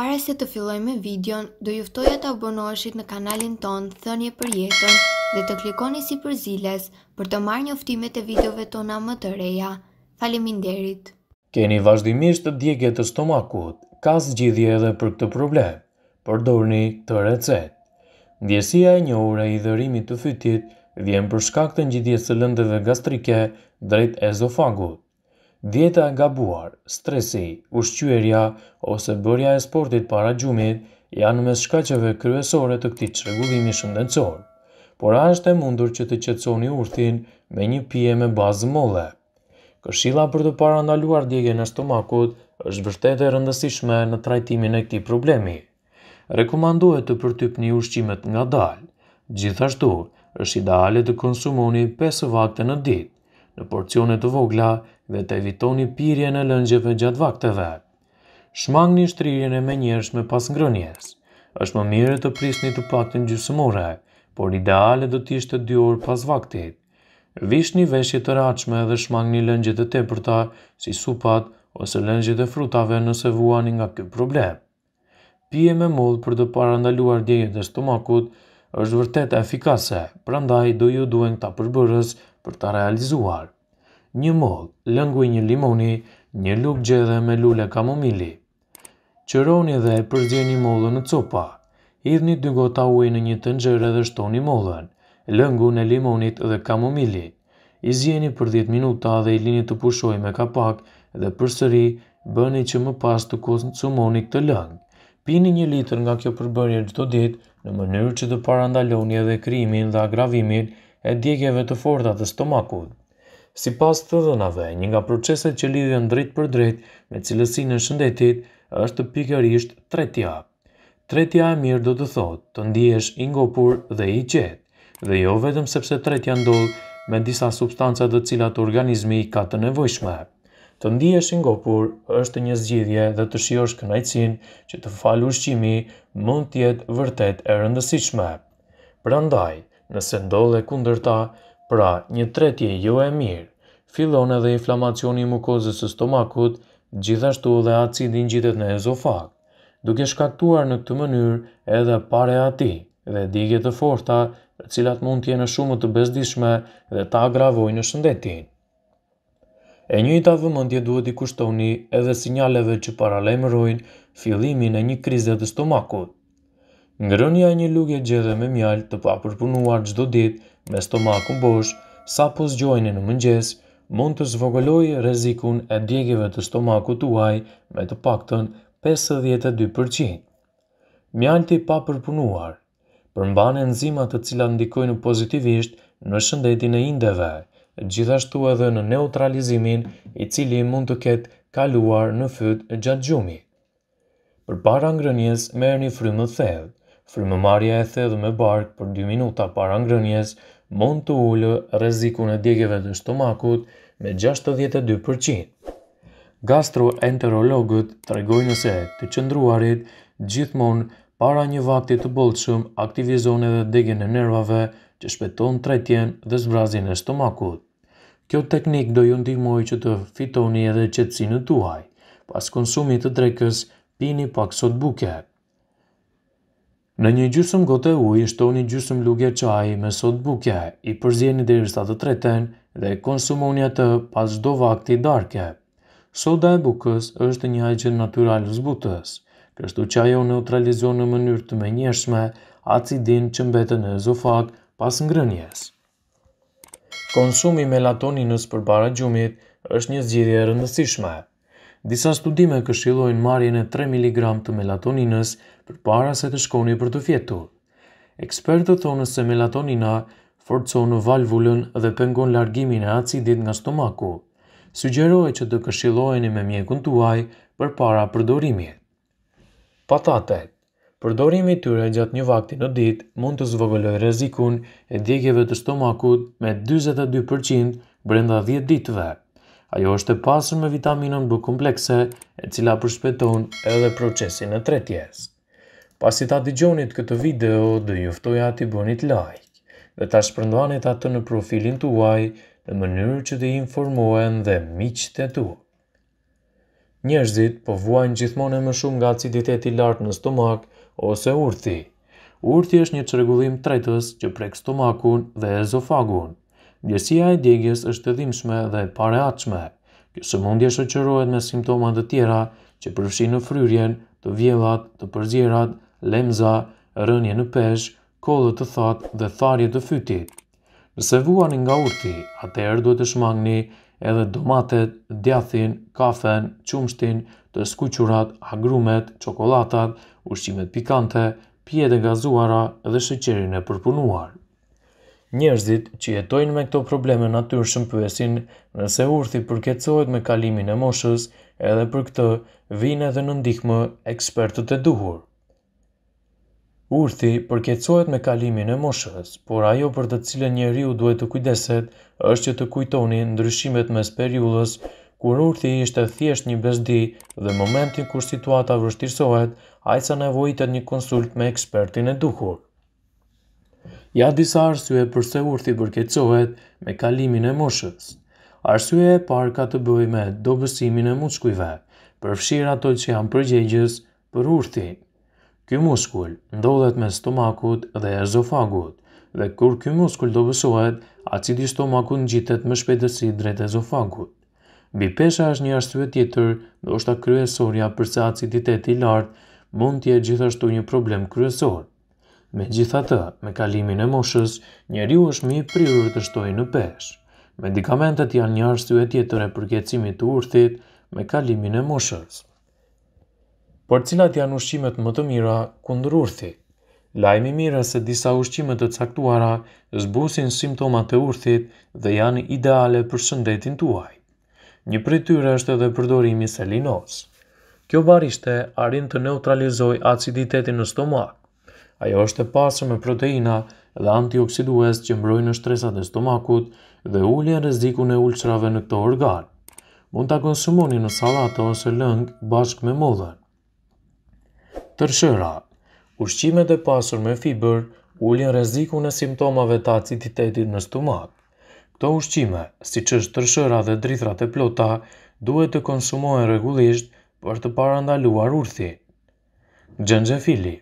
Para se të filloj me videon, do juftoja të abonoheshit në kanalin ton Thënje për jetën dhe të klikoni si për ziles për të marrë njoftimet e videove tona më të reja. Faleminderit! Keni vazhdimisht të djekje të stomakut, ka zgjidhje edhe për këtë problem. Përdorni këtë recet. Ndjesia e një ure i dërimit të fytit vjen për shkak të njidhjes të lëndeve gastrike drejt ezofagut dieta e gabuar, stresi, ushqyërja ose bërja e sportit para gjumit janë me shkacheve kryesore të këti qregullimi shëndencor, por a është e mundur që të qetsoni urtin me një pje me bazë molle. Këshila për të para ndaluar djegje në stomakut është vërtet e rëndësishme në trajtimin e këti problemi. Rekomandohet të përtyp një ushqimet nga dalë, gjithashtu është ideale të konsumoni 5 vakte në ditë, në porcione të vogla dhe të evitoni pirje në lëngjeve gjatë vakteve. Shmang një shtrirjen e menjersh me pas ngrënjes. është më mire të prisni të patin të por ideale do t'ishtë të dyur pas vaktit. Vish një veshje të rachme dhe shmang një lëngje të tepërta, si supat ose lëngje të frutave nëse vuani nga këtë problem. Pije me mod për të parandaluar djejet e stomakut është vërtet e efikase, prandaj do ju duen këta përbërës për ta realizuar. Një mol, lëngu i një limoni, një luk gjedhe me lule kamomili. Qëroni dhe përgjeni modhën në copa. Idhni dy gota uaj në një të nxërë dhe shtoni modhën, lëngu në limonit dhe kamomili. I zjeni për 10 minuta dhe i lini të pushoj me kapak dhe përsëri bëni që më pas të konsumoni këtë lëng. Pini një litër nga kjo përbërje gjithë të ditë në mënyrë që të parandaloni edhe krimin dhe agravimin e djegjeve të forta të stomakut. Si pas të dhënave, një nga proceset që lidhen drejt për drejt me cilësinë e shëndetit është pikërisht tretja. Tretja e mirë do të thotë të ndihesh i ngopur dhe i qetë, dhe jo vetëm sepse tretja ndodhë me disa substanca të cilat organizmi i ka të nevojshme. Të ndihesh i ngopur është një zgjidhje dhe të shiosh kënaqësinë që të falu ushqimi mund të jetë vërtet e rëndësishme. Prandaj, nëse ndodhe kunder ta, pra një tretje jo e mirë, fillon edhe inflamacioni mukozës së stomakut, gjithashtu dhe acidin gjithet në ezofag, duke shkaktuar në këtë mënyrë edhe pare ati dhe digje të forta, të cilat mund t'jene shumë të bezdishme dhe ta agravoj në shëndetin. E njëjta vëmendje duhet i kushtoni edhe sinjaleve që paralajmërojnë fillimin e një krize të stomakut. Ngrënja e një lugje gjedhe me mjalt të papërpunuar gjdo dit me stomakun bosh, sa po zgjojnë në mëngjes, mund të zvogëloj rezikun e djegjeve të stomaku të uaj me të pakton 52%. pa papërpunuar përmban enzimat të cila ndikojnë pozitivisht në shëndetin e indeve, gjithashtu edhe në neutralizimin i cili mund të ketë kaluar në fyt gjatë gjumi. Për para ngrënjes, merë një frymë të thedhë. Frymëmarrja e thellë me bark për 2 minuta para ngrënies mund të ulë rrezikun e djegjeve të stomakut me 62%. Gastroenterologët tregojnë se të qëndruarit gjithmonë para një vakti të bollshëm aktivizon edhe degën e nervave që shpeton tretjen dhe zbrazin e stomakut. Kjo teknik do ju ndihmoj që të fitoni edhe të tuaj. Pas konsumit të drekës, pini pak sot buket. Në një gjysëm gote ujë, shtoni gjysëm lugje qaj me sot buke, i përzjeni dhe rësat të treten dhe konsumoni atë pas do vakti darke. Soda e bukës është një aqen naturalës zbutës, kështu qajo neutralizon në mënyrë të menjeshme acidin që mbetën e zofag pas ngrënjes. Konsumi melatoninës për para gjumit është një zgjidhje rëndësishme. Disa studime këshilojnë marjen e 3 mg të melatoninës për para se të shkoni për të fjetu. Ekspertët thonë se melatonina forconë valvullën dhe pengon largimin e acidit nga stomaku. Sugjerojë që të këshilloheni me mjekun tuaj për para përdorimit. Patatet Përdorimi tyre gjatë një vakti në ditë mund të zvogëlloj rezikun e djekjeve të stomakut me 22% brenda 10 ditëve. Ajo është e pasur me vitaminën B komplekse, e cila përshpeton edhe procesin e tretjes. Pasi ta digjonit këtë video, dhe juftoj ti bënit like, dhe ta shpërndonit atë në profilin të uaj, në mënyrë që të informohen dhe miqët e tu. Njerëzit po vuajnë gjithmonë më shumë nga aciditeti lartë në stomak ose urthi. Urthi është një qërgullim tretës që prek stomakun dhe ezofagun. Ndjesia e djegjes është të dhimshme dhe pare atshme. Kësë mundje shëqërohet me simptomat të tjera që përfshinë në fryrjen, të vjelat, të përzjerat lemza, rënje në pesh, kollë të thot dhe tharje të fytit. Nëse vuani nga urti, atëherë duhet të shmangni edhe domatet, djathin, kafen, qumshtin, të skuqurat, agrumet, çokoladat, ushqimet pikante, pjede gazuara dhe sheqerin e përpunuar. Njerëzit që jetojnë me këto probleme natyrshëm pyesin nëse urthi përketsojt me kalimin e moshës, edhe për këtë vijnë edhe në ndihmë ekspertët e duhur. Urthi përkecohet me kalimin e moshës, por ajo për të cilën njeriu duhet të kujdeset është që të kujtoni ndryshimet mes periudhës kur urthi ishte thjesht një bezdi dhe momentin kur situata vështirësohet, ajsa nevojitet një konsult me ekspertin e duhur. Ja disa arsye përse urthi përkecohet me kalimin e moshës. Arsye e parë ka të bëjë me dobësimin e muçkujve, përfshir të që janë përgjegjës për urthin. Ky muskul ndodhet me stomakut dhe ezofagut, dhe kur ky muskul dobësohet, acidi stomaku ngjitet me shpejtësi drejt ezofagut. Bipesha është një arsye tjetër, ndoshta kryesorja për përse aciditeti lartë mund të jetë gjithashtu një problem kryesor. Me gjitha të, me kalimin e moshës, njeri u është mi prirur të shtojë në peshë. Medikamentet janë një arsye tjetër e përgjecimit të urthit me kalimin e moshës por cilat janë ushqimet më të mira kundër urthi. Lajmi mirë se disa ushqime të caktuara zbusin simptomat të urthit dhe janë ideale për shëndetin tuaj. Një prej tyre është edhe përdorimi selinos. Kjo barishte arrin të neutralizoj aciditetin në stomak. Ajo është e pasur me proteina dhe antioksidues që mbrojnë shtresat e stomakut dhe ulje rrezikun e ulçrave në këto organ. Mund të konsumoni në salata ose lëngë bashkë me mollën. Tërshëra, ushqimet e pasur me fiber ullin reziku në simptomave të aciditetit në stomak. Këto ushqime, si që është tërshëra dhe drithrat e plota, duhet të konsumohen regullisht për të parandaluar urthi. Gjengjefili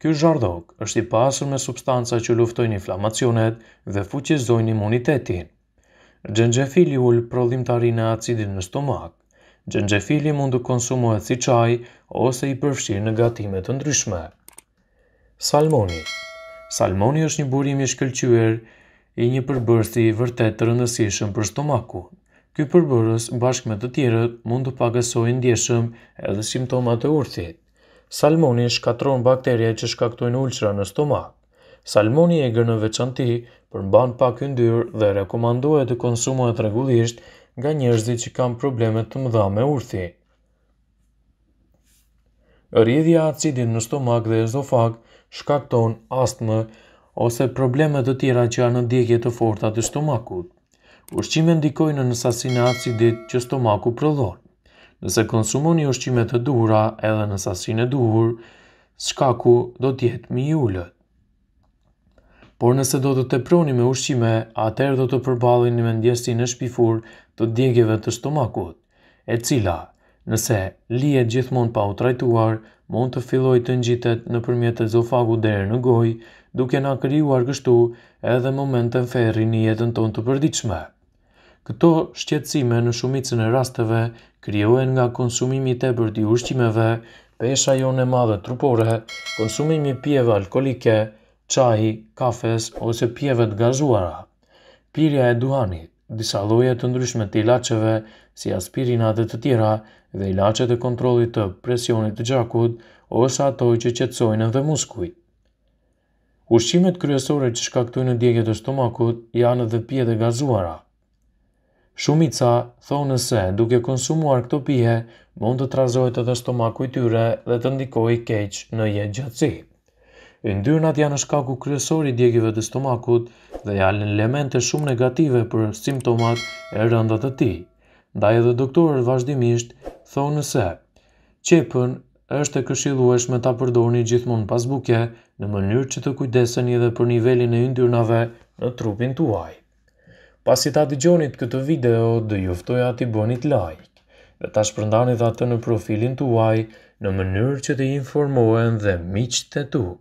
Ky zhardhok është i pasur me substanca që luftojnë inflamacionet dhe fuqizojnë imunitetin. Gjengjefili ullë prodhim të arin e në stomak mund të konsumohet si qaj ose i përfshirë në gatimet të ndryshme. Salmoni Salmoni është një burim i shkëllqyër i një përbërsi vërtet të rëndësishëm për stomaku. Ky përbërës bashkë me të tjerët mund të pagësojnë ndjeshëm edhe simptomat e urthit. Salmoni shkatron bakterje që shkaktojnë ulqra në stomak. Salmoni e gërë në veçanti përmban pak yndyrë dhe rekomandohet të konsumohet regullisht nga njerëzit që kanë probleme të mëdha me urthi. Rrjedhja acidit në stomak dhe ezofag shkakton astme ose probleme të tjera që janë në ndjekje të forta të stomakut. Ushqime ndikojnë në sasinë e acidit që stomaku prodhon. Nëse konsumoni ushqime të duhura edhe në sasinë e duhur, shkaku do të jetë më i ulët por nëse do të teproni me ushqime, atëherë do të përballeni me ndjesinë e shpifur të djegjeve të stomakut, e cila, nëse lihet gjithmonë pa u trajtuar, mund të fillojë të ngjitet nëpërmjet ezofagut deri në gojë, duke na krijuar kështu edhe momente ferri në jetën tonë të përditshme. Këto shqetësime në shumicën e rasteve krijohen nga konsumimi i tepër ushqimeve, pesha jone madhe trupore, konsumimi pjeve alkolike, qaj, kafes ose pjeve të gazuara. Pirja e duhanit, disa lojet të ndryshme të ilaceve, si aspirinat dhe të tjera, dhe ilaçet e kontrolit të presionit të gjakut, ose ato që qetsojnë dhe muskujt. Ushqimet kryesore që shkaktojnë në djegjet të stomakut janë dhe pje të gazuara. Shumica, thonë nëse, duke konsumuar këto pje, mund të trazojt të stomaku i tyre dhe të ndikoj keq në jetë gjatësit. Yndyrnat janë shkaku kryesor i djegjeve të stomakut dhe janë elemente shumë negative për simptomat e rënda të tij. Ndaj edhe doktorët vazhdimisht thonë se qepën është e këshillueshme ta përdorni gjithmonë pas buke në mënyrë që të kujdeseni edhe për nivelin e yndyrnave në trupin tuaj. Pasi ta gjonit këtë video, do ju ati bënit like dhe ta shpërndani dhe atë në profilin tuaj në mënyrë që të informohen dhe miqët e tuaj.